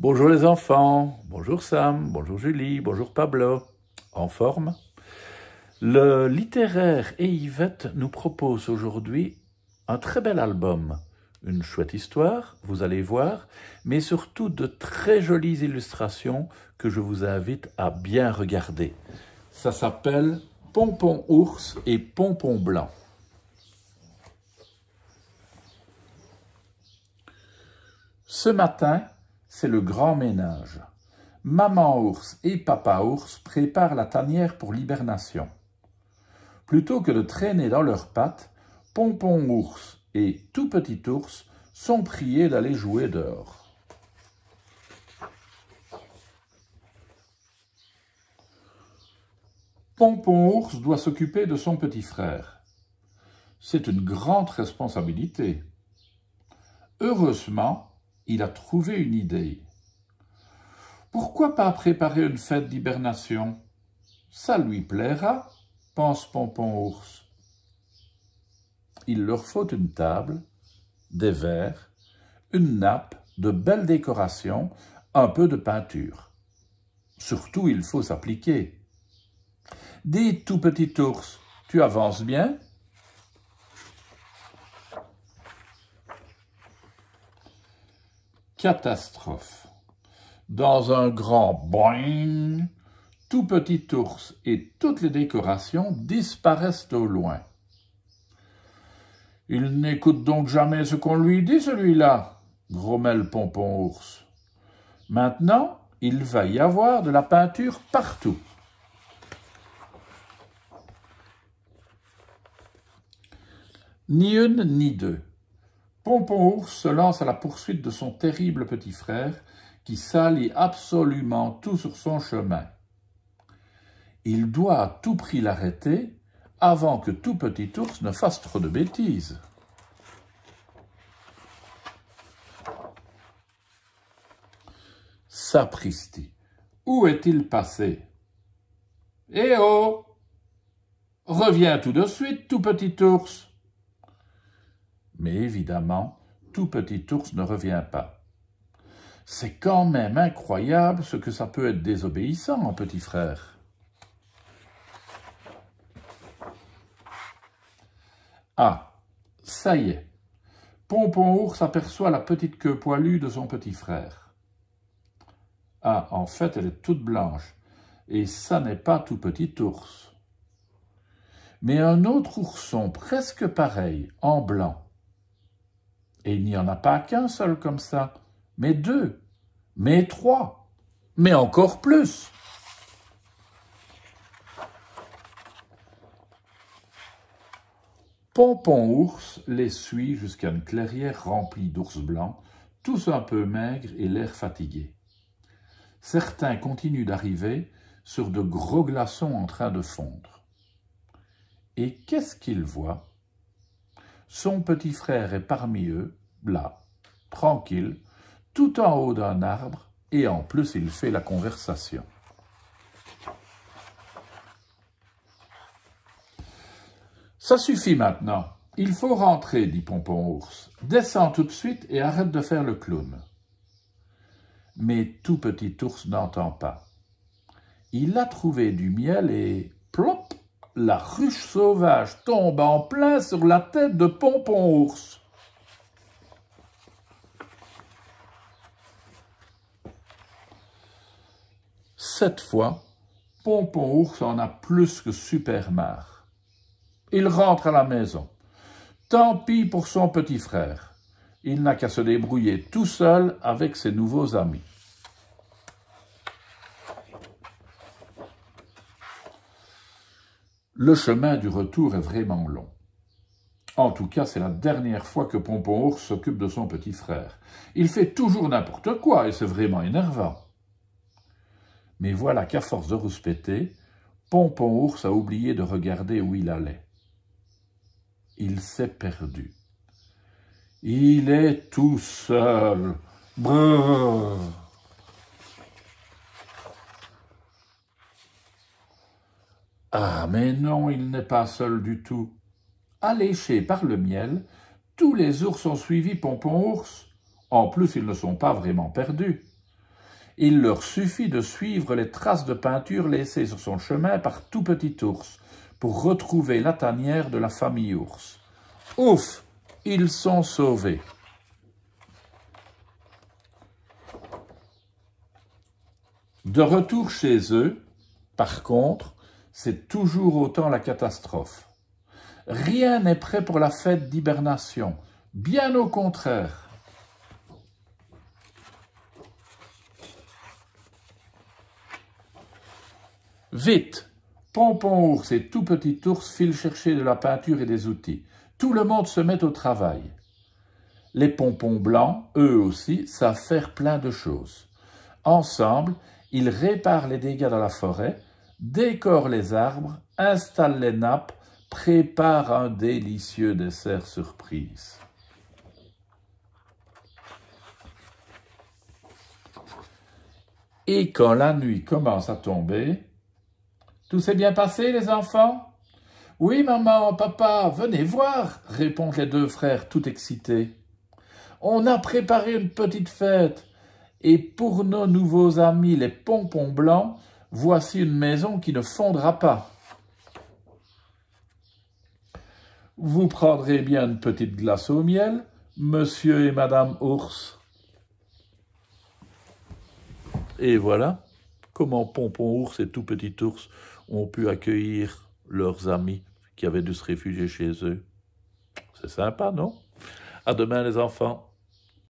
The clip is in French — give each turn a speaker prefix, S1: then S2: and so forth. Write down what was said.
S1: Bonjour les enfants, bonjour Sam, bonjour Julie, bonjour Pablo, en forme Le littéraire et Yvette nous propose aujourd'hui un très bel album, une chouette histoire, vous allez voir, mais surtout de très jolies illustrations que je vous invite à bien regarder. Ça s'appelle Pompon ours et Pompon blanc. Ce matin, c'est le grand ménage. Maman ours et papa ours préparent la tanière pour l'hibernation. Plutôt que de traîner dans leurs pattes, Pompon ours et Tout petit ours sont priés d'aller jouer dehors. Pompon ours doit s'occuper de son petit frère. C'est une grande responsabilité. Heureusement, il a trouvé une idée. Pourquoi pas préparer une fête d'hibernation Ça lui plaira, pense Pompon Ours. Il leur faut une table, des verres, une nappe, de belles décorations, un peu de peinture. Surtout, il faut s'appliquer. Dis, tout petit ours, tu avances bien Catastrophe. Dans un grand boing, tout petit ours et toutes les décorations disparaissent au loin. Il n'écoute donc jamais ce qu'on lui dit, celui-là, grommelle Pompon Ours. Maintenant, il va y avoir de la peinture partout. Ni une ni deux. Pompon Ours se lance à la poursuite de son terrible petit frère, qui s'allie absolument tout sur son chemin. Il doit à tout prix l'arrêter avant que tout petit ours ne fasse trop de bêtises. Sapristi, où est-il passé Eh oh Reviens tout de suite, tout petit ours mais évidemment, tout petit ours ne revient pas. C'est quand même incroyable ce que ça peut être désobéissant, mon hein, petit frère. Ah, ça y est. Pompon ours aperçoit la petite queue poilue de son petit frère. Ah, en fait, elle est toute blanche. Et ça n'est pas tout petit ours. Mais un autre ourson presque pareil, en blanc, et il n'y en a pas qu'un seul comme ça, mais deux, mais trois, mais encore plus. Pompon ours les suit jusqu'à une clairière remplie d'ours blancs, tous un peu maigres et l'air fatigué. Certains continuent d'arriver sur de gros glaçons en train de fondre. Et qu'est-ce qu'ils voient son petit frère est parmi eux, là, tranquille, tout en haut d'un arbre, et en plus il fait la conversation. Ça suffit maintenant. Il faut rentrer, dit Pompon Ours. Descends tout de suite et arrête de faire le clown. Mais tout petit ours n'entend pas. Il a trouvé du miel et plop la ruche sauvage tombe en plein sur la tête de Pompon Ours. Cette fois, Pompon Ours en a plus que super marre. Il rentre à la maison. Tant pis pour son petit frère. Il n'a qu'à se débrouiller tout seul avec ses nouveaux amis. le chemin du retour est vraiment long. En tout cas, c'est la dernière fois que Pompon Ours s'occupe de son petit frère. Il fait toujours n'importe quoi et c'est vraiment énervant. Mais voilà qu'à force de rouspéter, Pompon Ours a oublié de regarder où il allait. Il s'est perdu. Il est tout seul. Ah, mais non, il n'est pas seul du tout. alléché par le miel, tous les ours ont suivi Pompon Ours. En plus, ils ne sont pas vraiment perdus. Il leur suffit de suivre les traces de peinture laissées sur son chemin par tout petit ours pour retrouver la tanière de la famille ours. Ouf Ils sont sauvés. De retour chez eux, par contre, c'est toujours autant la catastrophe. Rien n'est prêt pour la fête d'hibernation, bien au contraire. Vite pompons ours et tout petit ours filent chercher de la peinture et des outils. Tout le monde se met au travail. Les pompons blancs, eux aussi, savent faire plein de choses. Ensemble, ils réparent les dégâts dans la forêt, décore les arbres, installe les nappes, prépare un délicieux dessert surprise. Et quand la nuit commence à tomber, tout s'est bien passé, les enfants Oui, maman, papa, venez voir, répondent les deux frères tout excités. On a préparé une petite fête, et pour nos nouveaux amis, les pompons blancs, Voici une maison qui ne fondra pas. Vous prendrez bien une petite glace au miel, monsieur et madame ours. Et voilà comment Pompon ours et tout petit ours ont pu accueillir leurs amis qui avaient dû se réfugier chez eux. C'est sympa, non À demain les enfants.